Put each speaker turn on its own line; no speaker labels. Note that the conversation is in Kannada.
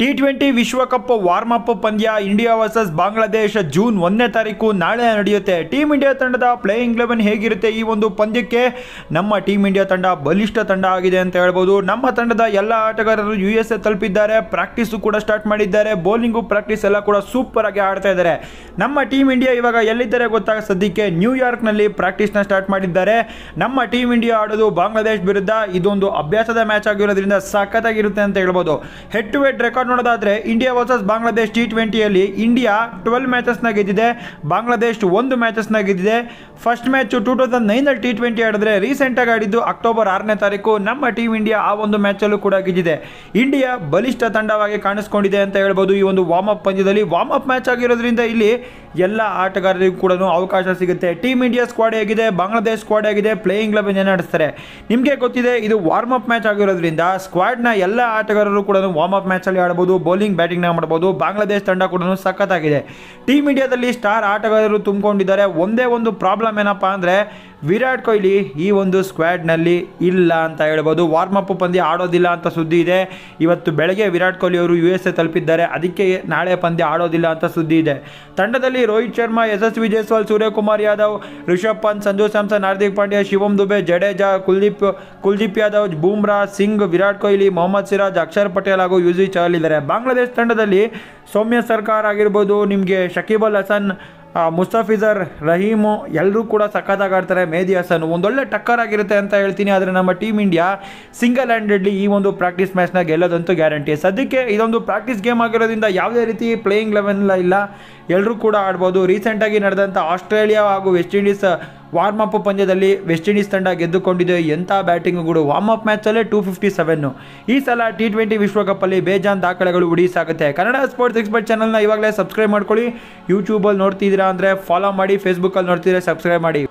ಟಿ ಟ್ವೆಂಟಿ ವಿಶ್ವಕಪ್ ವಾರ್ಮ್ ಅಪ್ ಪಂದ್ಯ ಇಂಡಿಯಾ ವರ್ಸಸ್ ಬಾಂಗ್ಲಾದೇಶ ಜೂನ್ ಒಂದನೇ ತಾರೀಕು ನಾಳೆ ನಡೆಯುತ್ತೆ ಟೀಮ್ ಇಂಡಿಯಾ ತಂಡದ ಪ್ಲೇಯಿಂಗ್ ಲೆವೆನ್ ಹೇಗಿರುತ್ತೆ ಈ ಒಂದು ಪಂದ್ಯಕ್ಕೆ ನಮ್ಮ ಟೀಮ್ ಇಂಡಿಯಾ ತಂಡ ಬಲಿಷ್ಠ ತಂಡ ಆಗಿದೆ ಅಂತ ಹೇಳ್ಬೋದು ನಮ್ಮ ತಂಡದ ಎಲ್ಲ ಆಟಗಾರರು ಯು ಎಸ್ ಎ ತಲುಪಿದ್ದಾರೆ ಪ್ರಾಕ್ಟೀಸು ಕೂಡ ಸ್ಟಾರ್ಟ್ ಮಾಡಿದ್ದಾರೆ ಬೌಲಿಂಗು ಪ್ರಾಕ್ಟೀಸ್ ಎಲ್ಲ ಕೂಡ ಸೂಪರ್ ಆಗಿ ಆಡ್ತಾ ಇದ್ದಾರೆ ನಮ್ಮ ಟೀಮ್ ಇಂಡಿಯಾ ಇವಾಗ ಎಲ್ಲಿದ್ದಾರೆ ಗೊತ್ತಾಗ ಸದ್ಯಕ್ಕೆ ನ್ಯೂಯಾರ್ಕ್ನಲ್ಲಿ ಪ್ರಾಕ್ಟೀಸ್ನ ಸ್ಟಾರ್ಟ್ ಮಾಡಿದ್ದಾರೆ ನಮ್ಮ ಟೀಮ್ ಇಂಡಿಯಾ ಆಡೋದು ಬಾಂಗ್ಲಾದೇಶ್ ವಿರುದ್ಧ ಇದೊಂದು ಅಭ್ಯಾಸದ ಮ್ಯಾಚ್ ಆಗಿರೋದ್ರಿಂದ ಸಖತ್ತಾಗಿರುತ್ತೆ ಅಂತ ಹೇಳ್ಬೋದು ಹೆಡ್ ಟು ಹೆಡ್ ರೆಕಾರ್ಡ್ ನೋಡೋದಾದ್ರೆ ಇಂಡಿಯಾ ವರ್ಸಸ್ ಬಾಂಗ್ಲಾದೇಶ್ ಟಿ ಟ್ವೆಂಟಿಯಲ್ಲಿ ಇಂಡಿಯಾ ಟ್ವೆಲ್ ಮ್ಯಾಚಸ್ನ ಗೆದ್ದಿದೆ ಬಾಂಗ್ಲಾದೇಶ್ ಒಂದು ಮ್ಯಾಚಸ್ನ ಗೆದ್ದಿದೆ ಫಸ್ಟ್ ಮ್ಯಾಚ್ ಟೂ ತೌಸಂಡ್ ನೈನಲ್ಲಿ ಟಿ ಟ್ವೆಂಟಿ ಆಡಿದ್ರೆ ರೀಸೆಂಟಾಗಿ ಆಡಿದ್ದು ಅಕ್ಟೋಬರ್ ಆರನೇ ತಾರೀಕು ನಮ್ಮ ಟೀಮ್ ಇಂಡಿಯಾ ಆ ಒಂದು ಮ್ಯಾಚಲ್ಲೂ ಕೂಡ ಗೆದ್ದಿದೆ ಇಂಡಿಯಾ ಬಲಿಷ್ಠ ತಂಡವಾಗಿ ಕಾಣಿಸ್ಕೊಂಡಿದೆ ಅಂತ ಹೇಳ್ಬೋದು ಈ ಒಂದು ವಾರ್ಮ್ ಅಪ್ ಪಂದ್ಯದಲ್ಲಿ ವಾರ್ಮ್ ಅಪ್ ಮ್ಯಾಚ್ ಆಗಿರೋದ್ರಿಂದ ಇಲ್ಲಿ ಎಲ್ಲ ಆಟಗಾರರಿಗೂ ಕೂಡ ಅವಕಾಶ ಸಿಗುತ್ತೆ ಟೀಮ್ ಇಂಡಿಯಾ ಸ್ಕ್ವಾಡ್ ಆಗಿದೆ ಬಾಂಗ್ಲಾದೇಶ್ ಸ್ಕ್ವಾಡ್ ಆಗಿದೆ ಪ್ಲೇಯಿಂಗ್ ಲೆವೆನ್ ನಡೆಸ್ತಾರೆ ನಿಮಗೆ ಗೊತ್ತಿದೆ ಇದು ವಾರ್ಮ್ ಅಪ್ ಮ್ಯಾಚ್ ಆಗಿರೋದ್ರಿಂದ ಸ್ಕ್ವಾಡ್ನ ಎಲ್ಲ ಆಟಗಾರರು ಕೂಡ ವಾರ್ಮ್ ಅಪ್ ಮ್ಯಾಚಲ್ಲಿ ಆಡಬಹುದು ಮಾಡ್ಬೋದು ಬೌಲಿಂಗ್ ಬ್ಯಾಟಿಂಗ್ನ ಮಾಡ್ಬೋದು ಬಾಂಗ್ಲಾದೇಶ ತಂಡ ಕೂಡ ಸಖತ್ತಾಗಿದೆ ಟೀಮ್ ಇಂಡಿಯಾದಲ್ಲಿ ಸ್ಟಾರ್ ಆಟಗಾರರು ತುಂಬಿಕೊಂಡಿದ್ದಾರೆ ಒಂದೇ ಒಂದು ಪ್ರಾಬ್ಲಮ್ ಏನಪ್ಪ ಅಂದರೆ ವಿರಾಟ್ ಕೊಹ್ಲಿ ಈ ಒಂದು ಸ್ಕ್ವಾಡ್ನಲ್ಲಿ ಇಲ್ಲ ಅಂತ ಹೇಳ್ಬೋದು ವಾರ್ಮಪ್ ಪಂದ್ಯ ಆಡೋದಿಲ್ಲ ಅಂತ ಸುದ್ದಿ ಇದೆ ಇವತ್ತು ಬೆಳಗ್ಗೆ ವಿರಾಟ್ ಕೊಹ್ಲಿ ಅವರು ಯು ಎಸ್ ಎ ತಲುಪಿದ್ದಾರೆ ಅದಕ್ಕೆ ನಾಳೆ ಪಂದ್ಯ ಆಡೋದಿಲ್ಲ ಅಂತ ಸುದ್ದಿ ಇದೆ ತಂಡದಲ್ಲಿ ರೋಹಿತ್ ಶರ್ಮಾ ಯಶಸ್ವಿ ಜೈಸ್ವಾಲ್ ಸೂರ್ಯಕುಮಾರ್ ಯಾದವ್ ರಿಷಬ್ ಪಂತ್ ಸಂಜು ಸ್ಯಾಮ್ಸನ್ ಹಾರ್ದಿಕ್ ಪಾಂಡ್ಯ ಶಿವಂ ದುಬೆ ಜಡೇಜಾ ಕುಲ್ದೀಪ್ ಕುಲ್ದೀಪ್ ಯಾದವ್ ಬೂಮ್ರಾ ಸಿಂಗ್ ವಿರಾಟ್ ಕೊಹ್ಲಿ ಮೊಹಮ್ಮದ್ ಸಿರಾಜ್ ಅಕ್ಷರ್ ಪಟೇಲ್ ಹಾಗೂ ಯುಜಿ ಚಹಲ್ ಇದ್ದಾರೆ ಬಾಂಗ್ಲಾದೇಶ್ ತಂಡದಲ್ಲಿ ಸೌಮ್ಯ ಸರ್ಕಾರ್ ಆಗಿರ್ಬೋದು ನಿಮಗೆ ಶಕೀಬ್ ಹಸನ್ ಮುಸ್ತಫಿಜರ್ ರಹೀಮು ಎಲ್ಲರೂ ಕೂಡ ಸಖತ್ತಾಗಿ ಆಡ್ತಾರೆ ಮೇದಿ ಹಸನ್ ಒಂದೊಳ್ಳೆ ಟಕ್ಕರ್ ಆಗಿರುತ್ತೆ ಅಂತ ಹೇಳ್ತೀನಿ ಆದರೆ ನಮ್ಮ ಟೀಮ್ ಇಂಡಿಯಾ ಸಿಂಗಲ್ ಹ್ಯಾಂಡೆಡ್ಲಿ ಈ ಒಂದು ಪ್ರಾಕ್ಟೀಸ್ ಮ್ಯಾಚ್ನ ಗೆಲ್ಲೋದಂತೂ ಗ್ಯಾರಂಟಿ ಸದ್ಯಕ್ಕೆ ಇದೊಂದು ಪ್ರಾಕ್ಟೀಸ್ ಗೇಮ್ ಆಗಿರೋದ್ರಿಂದ ಯಾವುದೇ ರೀತಿ ಪ್ಲೇಯಿಂಗ್ ಲೆವೆನ್ ಇಲ್ಲ ಎಲ್ಲರೂ ಕೂಡ ಆಡ್ಬೋದು ರೀಸೆಂಟಾಗಿ ನಡೆದಂಥ ಆಸ್ಟ್ರೇಲಿಯಾ ಹಾಗೂ ವೆಸ್ಟ್ ಇಂಡೀಸ್ ವಾರ್ಮ್ ಅಪ್ ಪಂದ್ಯದಲ್ಲಿ ವೆಸ್ಟ್ ಇಂಡೀಸ್ ತಂಡ ಗೆದ್ದುಕೊಂಡಿದೆ ಎಂಥ ಬ್ಯಾಟಿಂಗುಗಳು ವಾರ್ಮ್ ಅಪ್ ಮ್ಯಾಚಲ್ಲೇ ಟೂ ಫಿಫ್ಟಿ ಸೆವೆನ್ನು ಈ ಸಲ ಟಿ ಟ್ವೆಂಟಿ ವಿಶ್ವಕಪ್ಪಲ್ಲಿ ಬೇಜಾನ್ ದಾಖಲೆಗಳು ಉಡೀಸಾಗುತ್ತೆ ಕನ್ನಡ ಸ್ಪೋರ್ಟ್ಸ್ ಎಕ್ಸ್ಪರ್ಟ್ ಚಾನಲ್ನ ಇವಾಗಲೇ ಸಬ್ಸ್ಕ್ರೈಬ್ ಮಾಡ್ಕೊಳ್ಳಿ ಯೂಟ್ಯೂಬಲ್ಲಿ ನೋಡ್ತಿದ್ದೀರಾ ಅಂದರೆ ಫಾಲೋ ಮಾಡಿ ಫೇಸ್ಬುಕ್ಕಲ್ಲಿ ನೋಡ್ತಿದ್ರೆ ಸಬ್ಸ್ಕ್ರೈಬ್ ಮಾಡಿ